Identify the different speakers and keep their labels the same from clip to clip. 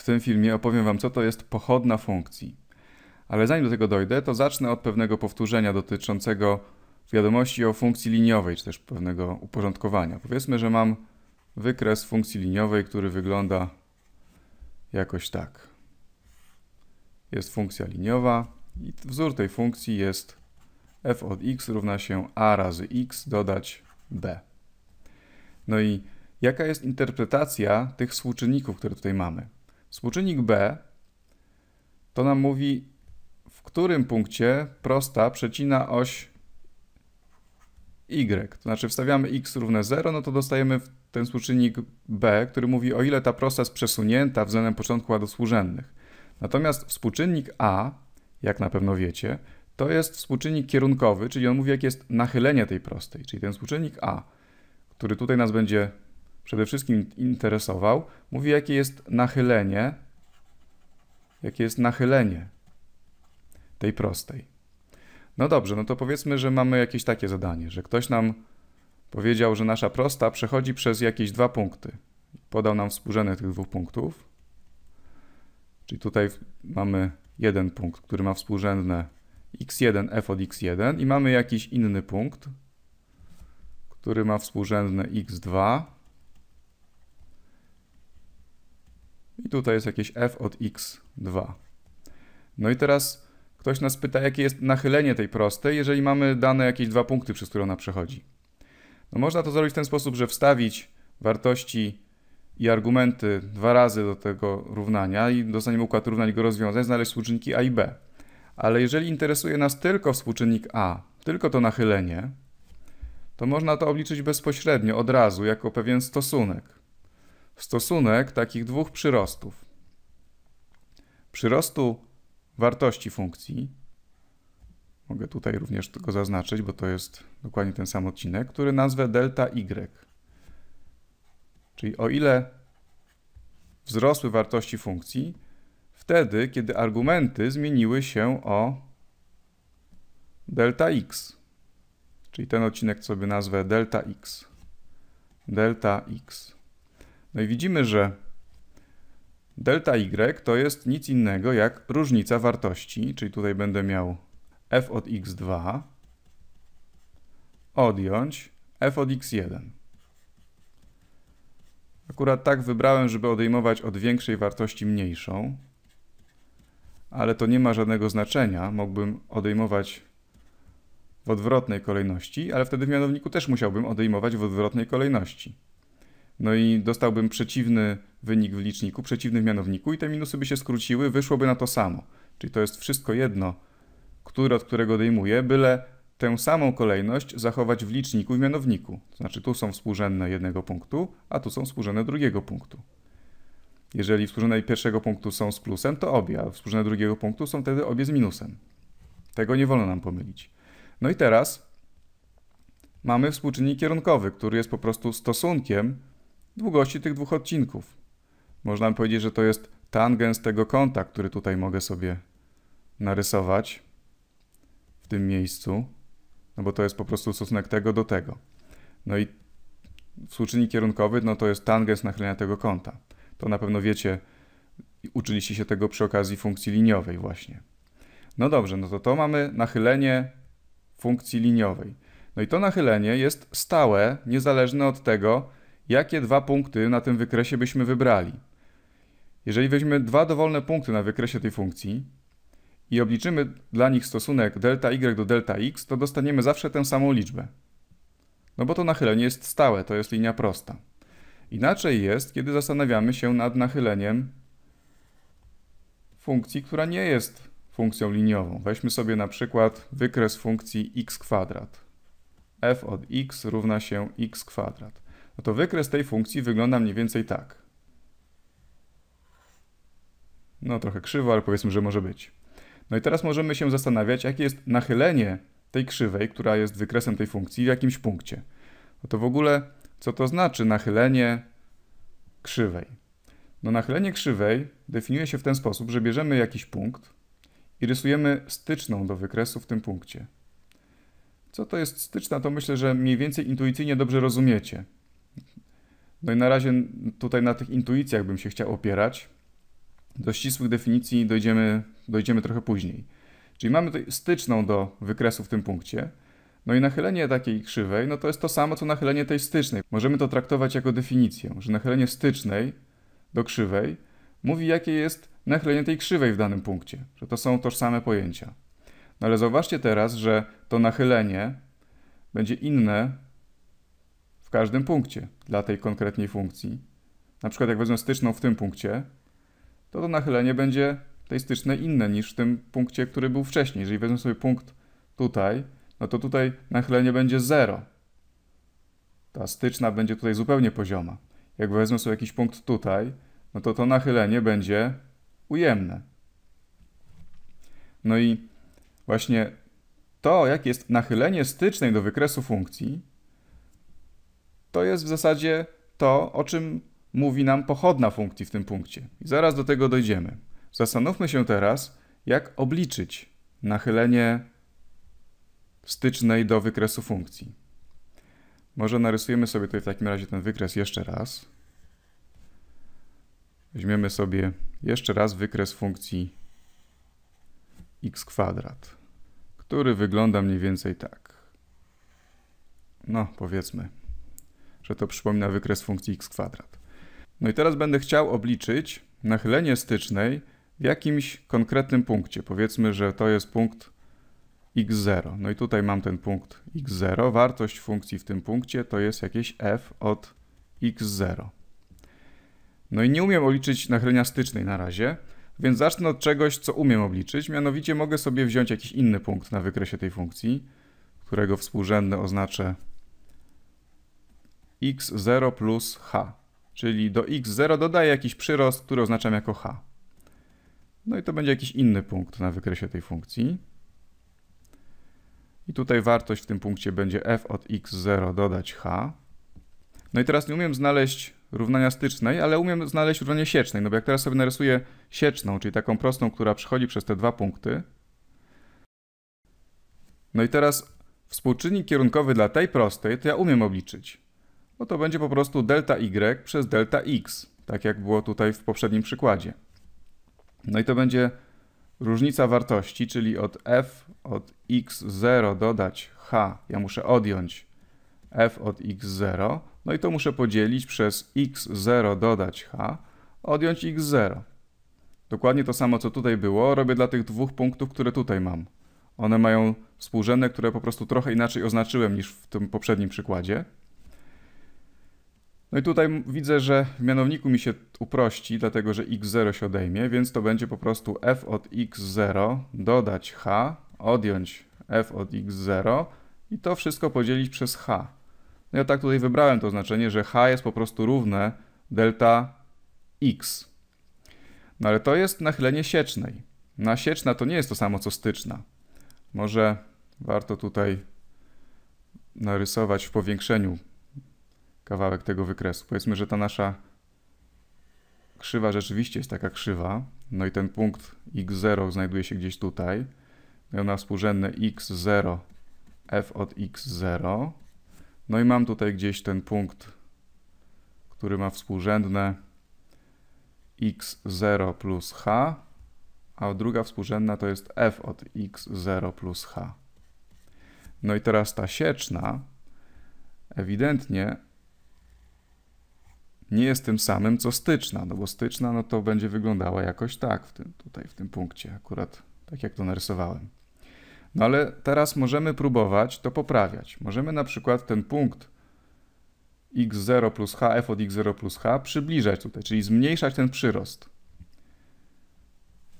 Speaker 1: W tym filmie opowiem Wam, co to jest pochodna funkcji. Ale zanim do tego dojdę, to zacznę od pewnego powtórzenia dotyczącego wiadomości o funkcji liniowej, czy też pewnego uporządkowania. Powiedzmy, że mam wykres funkcji liniowej, który wygląda jakoś tak. Jest funkcja liniowa i wzór tej funkcji jest f od x równa się a razy x dodać b. No i jaka jest interpretacja tych współczynników, które tutaj mamy? Współczynnik B to nam mówi, w którym punkcie prosta przecina oś y. To znaczy wstawiamy x równe 0, no to dostajemy ten współczynnik b, który mówi o ile ta prosta jest przesunięta względem początku ładów służennych. Natomiast współczynnik a, jak na pewno wiecie, to jest współczynnik kierunkowy, czyli on mówi jakie jest nachylenie tej prostej. Czyli ten współczynnik a, który tutaj nas będzie przede wszystkim interesował, mówi jakie jest nachylenie, jakie jest nachylenie tej prostej. No dobrze, no to powiedzmy, że mamy jakieś takie zadanie, że ktoś nam powiedział, że nasza prosta przechodzi przez jakieś dwa punkty. Podał nam współrzędne tych dwóch punktów. Czyli tutaj mamy jeden punkt, który ma współrzędne x1 f od x1 i mamy jakiś inny punkt, który ma współrzędne x2 I tutaj jest jakieś f od x2. No i teraz ktoś nas pyta, jakie jest nachylenie tej prostej, jeżeli mamy dane jakieś dwa punkty, przez które ona przechodzi. No można to zrobić w ten sposób, że wstawić wartości i argumenty dwa razy do tego równania i dostaniemy układ równań go rozwiązać znaleźć współczynniki a i b. Ale jeżeli interesuje nas tylko współczynnik a, tylko to nachylenie, to można to obliczyć bezpośrednio, od razu, jako pewien stosunek stosunek takich dwóch przyrostów. Przyrostu wartości funkcji, mogę tutaj również tylko zaznaczyć, bo to jest dokładnie ten sam odcinek, który nazwę delta y. Czyli o ile wzrosły wartości funkcji, wtedy, kiedy argumenty zmieniły się o delta x. Y. Czyli ten odcinek sobie nazwę delta x. Y. Delta x. Y. No i widzimy, że delta y to jest nic innego jak różnica wartości, czyli tutaj będę miał f od x2 odjąć f od x1. Akurat tak wybrałem, żeby odejmować od większej wartości mniejszą, ale to nie ma żadnego znaczenia. Mógłbym odejmować w odwrotnej kolejności, ale wtedy w mianowniku też musiałbym odejmować w odwrotnej kolejności no i dostałbym przeciwny wynik w liczniku, przeciwny w mianowniku i te minusy by się skróciły, wyszłoby na to samo. Czyli to jest wszystko jedno, które od którego odejmuję, byle tę samą kolejność zachować w liczniku i w mianowniku. To znaczy tu są współrzędne jednego punktu, a tu są współrzędne drugiego punktu. Jeżeli współrzędne pierwszego punktu są z plusem, to obie, a współrzędne drugiego punktu są wtedy obie z minusem. Tego nie wolno nam pomylić. No i teraz mamy współczynnik kierunkowy, który jest po prostu stosunkiem długości tych dwóch odcinków. Można powiedzieć, że to jest tangens tego kąta, który tutaj mogę sobie narysować w tym miejscu, no bo to jest po prostu stosunek tego do tego. No i współczynnik kierunkowy, no to jest tangens nachylenia tego kąta. To na pewno wiecie, uczyliście się tego przy okazji funkcji liniowej właśnie. No dobrze, no to to mamy nachylenie funkcji liniowej. No i to nachylenie jest stałe, niezależne od tego, jakie dwa punkty na tym wykresie byśmy wybrali. Jeżeli weźmiemy dwa dowolne punkty na wykresie tej funkcji i obliczymy dla nich stosunek delta y do delta x, to dostaniemy zawsze tę samą liczbę. No bo to nachylenie jest stałe, to jest linia prosta. Inaczej jest, kiedy zastanawiamy się nad nachyleniem funkcji, która nie jest funkcją liniową. Weźmy sobie na przykład wykres funkcji x kwadrat. f od x równa się x kwadrat no to wykres tej funkcji wygląda mniej więcej tak. No trochę krzywo, ale powiedzmy, że może być. No i teraz możemy się zastanawiać, jakie jest nachylenie tej krzywej, która jest wykresem tej funkcji w jakimś punkcie. No to w ogóle, co to znaczy nachylenie krzywej? No nachylenie krzywej definiuje się w ten sposób, że bierzemy jakiś punkt i rysujemy styczną do wykresu w tym punkcie. Co to jest styczna, to myślę, że mniej więcej intuicyjnie dobrze rozumiecie. No i na razie tutaj na tych intuicjach bym się chciał opierać. Do ścisłych definicji dojdziemy, dojdziemy trochę później. Czyli mamy tutaj styczną do wykresu w tym punkcie. No i nachylenie takiej krzywej, no to jest to samo, co nachylenie tej stycznej. Możemy to traktować jako definicję, że nachylenie stycznej do krzywej mówi, jakie jest nachylenie tej krzywej w danym punkcie, że to są tożsame pojęcia. No ale zauważcie teraz, że to nachylenie będzie inne w każdym punkcie dla tej konkretnej funkcji. Na przykład jak wezmę styczną w tym punkcie, to to nachylenie będzie tej stycznej inne niż w tym punkcie, który był wcześniej. Jeżeli wezmę sobie punkt tutaj, no to tutaj nachylenie będzie 0. Ta styczna będzie tutaj zupełnie pozioma. Jak wezmę sobie jakiś punkt tutaj, no to to nachylenie będzie ujemne. No i właśnie to, jak jest nachylenie stycznej do wykresu funkcji, to jest w zasadzie to, o czym mówi nam pochodna funkcji w tym punkcie. I zaraz do tego dojdziemy. Zastanówmy się teraz, jak obliczyć nachylenie stycznej do wykresu funkcji. Może narysujemy sobie tutaj w takim razie ten wykres jeszcze raz. Weźmiemy sobie jeszcze raz wykres funkcji x kwadrat, który wygląda mniej więcej tak. No, powiedzmy że to przypomina wykres funkcji x kwadrat. No i teraz będę chciał obliczyć nachylenie stycznej w jakimś konkretnym punkcie. Powiedzmy, że to jest punkt x0. No i tutaj mam ten punkt x0. Wartość funkcji w tym punkcie to jest jakieś f od x0. No i nie umiem obliczyć nachylenia stycznej na razie, więc zacznę od czegoś, co umiem obliczyć. Mianowicie mogę sobie wziąć jakiś inny punkt na wykresie tej funkcji, którego współrzędne oznaczę x0 plus h. Czyli do x0 dodaję jakiś przyrost, który oznaczam jako h. No i to będzie jakiś inny punkt na wykresie tej funkcji. I tutaj wartość w tym punkcie będzie f od x0 dodać h. No i teraz nie umiem znaleźć równania stycznej, ale umiem znaleźć równanie siecznej. No bo jak teraz sobie narysuję sieczną, czyli taką prostą, która przechodzi przez te dwa punkty. No i teraz współczynnik kierunkowy dla tej prostej to ja umiem obliczyć no to będzie po prostu delta y przez delta x, tak jak było tutaj w poprzednim przykładzie. No i to będzie różnica wartości, czyli od f od x0 dodać h, ja muszę odjąć f od x0, no i to muszę podzielić przez x0 dodać h, odjąć x0. Dokładnie to samo, co tutaj było, robię dla tych dwóch punktów, które tutaj mam. One mają współrzędne, które po prostu trochę inaczej oznaczyłem niż w tym poprzednim przykładzie. No i tutaj widzę, że w mianowniku mi się uprości, dlatego że x0 się odejmie, więc to będzie po prostu f od x0 dodać h, odjąć f od x0 i to wszystko podzielić przez h. No ja tak tutaj wybrałem to znaczenie, że h jest po prostu równe delta x. No ale to jest nachylenie siecznej. Na sieczna to nie jest to samo co styczna. Może warto tutaj narysować w powiększeniu kawałek tego wykresu. Powiedzmy, że ta nasza krzywa rzeczywiście jest taka krzywa, no i ten punkt x0 znajduje się gdzieś tutaj. Miał no na współrzędne x0, f od x0. No i mam tutaj gdzieś ten punkt, który ma współrzędne x0 plus h, a druga współrzędna to jest f od x0 plus h. No i teraz ta sieczna ewidentnie nie jest tym samym co styczna, no bo styczna no to będzie wyglądała jakoś tak w tym, tutaj w tym punkcie, akurat tak jak to narysowałem. No ale teraz możemy próbować to poprawiać. Możemy na przykład ten punkt x0 plus h, f od x0 plus h przybliżać tutaj, czyli zmniejszać ten przyrost.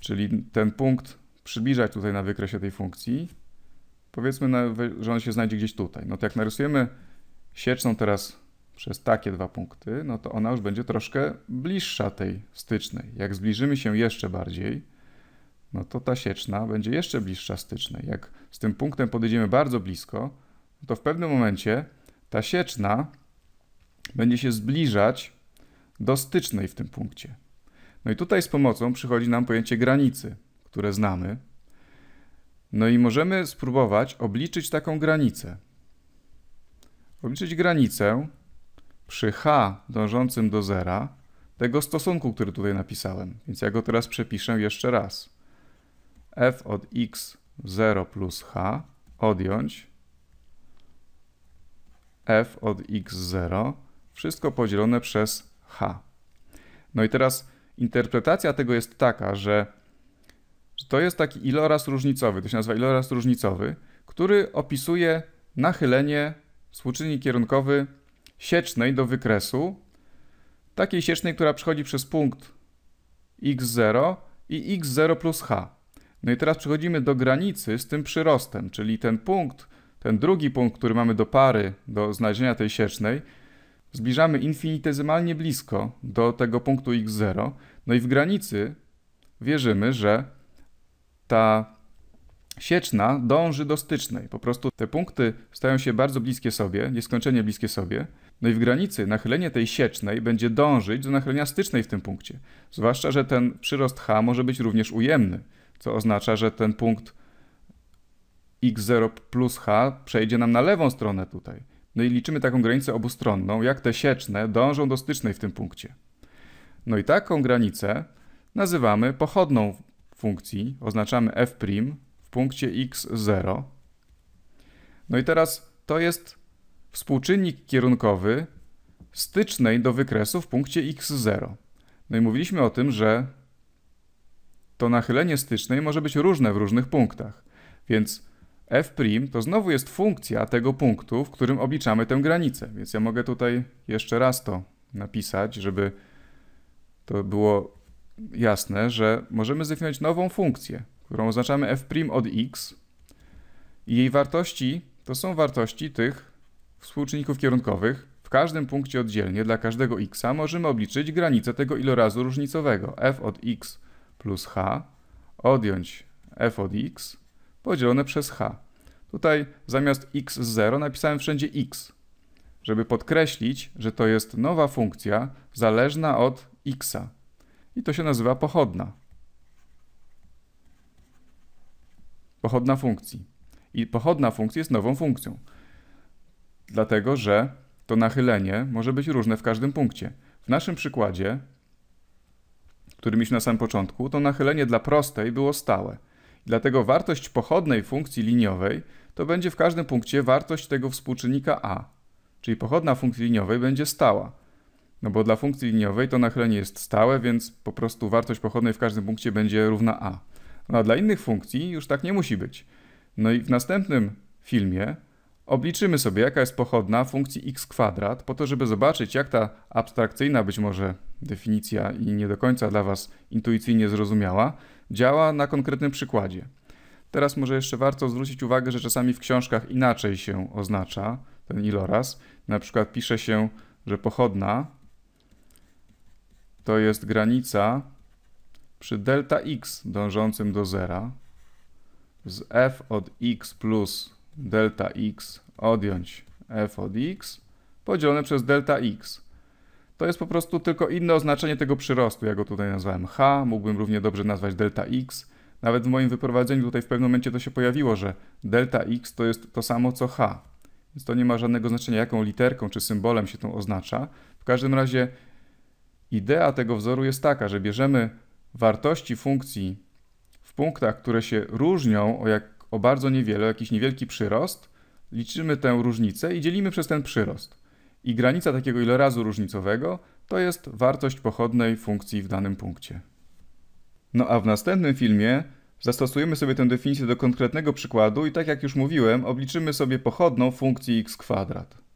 Speaker 1: Czyli ten punkt przybliżać tutaj na wykresie tej funkcji. Powiedzmy, że on się znajdzie gdzieś tutaj. No to jak narysujemy sieczną teraz przez takie dwa punkty, no to ona już będzie troszkę bliższa tej stycznej. Jak zbliżymy się jeszcze bardziej, no to ta sieczna będzie jeszcze bliższa stycznej. Jak z tym punktem podejdziemy bardzo blisko, no to w pewnym momencie ta sieczna będzie się zbliżać do stycznej w tym punkcie. No i tutaj z pomocą przychodzi nam pojęcie granicy, które znamy. No i możemy spróbować obliczyć taką granicę. Obliczyć granicę przy h dążącym do zera tego stosunku, który tutaj napisałem. Więc ja go teraz przepiszę jeszcze raz. f od x 0 plus h odjąć f od x0, wszystko podzielone przez h. No i teraz interpretacja tego jest taka, że to jest taki iloraz różnicowy, to się nazywa iloraz różnicowy, który opisuje nachylenie, współczynnik kierunkowy siecznej do wykresu, takiej siecznej, która przechodzi przez punkt x0 i x0 plus h. No i teraz przechodzimy do granicy z tym przyrostem, czyli ten punkt, ten drugi punkt, który mamy do pary, do znalezienia tej siecznej, zbliżamy infinitezymalnie blisko do tego punktu x0. No i w granicy wierzymy, że ta sieczna dąży do stycznej. Po prostu te punkty stają się bardzo bliskie sobie, nieskończenie bliskie sobie. No i w granicy nachylenie tej siecznej będzie dążyć do nachylenia stycznej w tym punkcie. Zwłaszcza, że ten przyrost H może być również ujemny, co oznacza, że ten punkt x0 plus h przejdzie nam na lewą stronę tutaj. No i liczymy taką granicę obustronną, jak te sieczne dążą do stycznej w tym punkcie. No i taką granicę nazywamy pochodną funkcji, oznaczamy f' w punkcie x0. No i teraz to jest współczynnik kierunkowy stycznej do wykresu w punkcie x0. No i mówiliśmy o tym, że to nachylenie stycznej może być różne w różnych punktach. Więc f' to znowu jest funkcja tego punktu, w którym obliczamy tę granicę. Więc ja mogę tutaj jeszcze raz to napisać, żeby to było jasne, że możemy zdefiniować nową funkcję, którą oznaczamy f' od x i jej wartości to są wartości tych współczynników kierunkowych, w każdym punkcie oddzielnie dla każdego x możemy obliczyć granicę tego ilorazu różnicowego f od x plus h, odjąć f od x podzielone przez h. Tutaj zamiast x0 napisałem wszędzie x, żeby podkreślić, że to jest nowa funkcja zależna od x. I to się nazywa pochodna. Pochodna funkcji. I pochodna funkcji jest nową funkcją dlatego że to nachylenie może być różne w każdym punkcie. W naszym przykładzie, który mieliśmy na samym początku, to nachylenie dla prostej było stałe. Dlatego wartość pochodnej funkcji liniowej to będzie w każdym punkcie wartość tego współczynnika a. Czyli pochodna funkcji liniowej będzie stała. No bo dla funkcji liniowej to nachylenie jest stałe, więc po prostu wartość pochodnej w każdym punkcie będzie równa a. No a dla innych funkcji już tak nie musi być. No i w następnym filmie Obliczymy sobie, jaka jest pochodna funkcji x kwadrat, po to, żeby zobaczyć, jak ta abstrakcyjna być może definicja i nie do końca dla Was intuicyjnie zrozumiała, działa na konkretnym przykładzie. Teraz może jeszcze warto zwrócić uwagę, że czasami w książkach inaczej się oznacza ten iloraz. Na przykład pisze się, że pochodna to jest granica przy delta x dążącym do zera z f od x plus delta x odjąć f od x podzielone przez delta x. To jest po prostu tylko inne oznaczenie tego przyrostu. Ja go tutaj nazwałem h, mógłbym równie dobrze nazwać delta x. Nawet w moim wyprowadzeniu tutaj w pewnym momencie to się pojawiło, że delta x to jest to samo co h. Więc to nie ma żadnego znaczenia, jaką literką czy symbolem się to oznacza. W każdym razie idea tego wzoru jest taka, że bierzemy wartości funkcji w punktach, które się różnią o jak o bardzo niewiele, jakiś niewielki przyrost, liczymy tę różnicę i dzielimy przez ten przyrost. I granica takiego ilorazu różnicowego to jest wartość pochodnej funkcji w danym punkcie. No a w następnym filmie zastosujemy sobie tę definicję do konkretnego przykładu i tak jak już mówiłem, obliczymy sobie pochodną funkcji x kwadrat.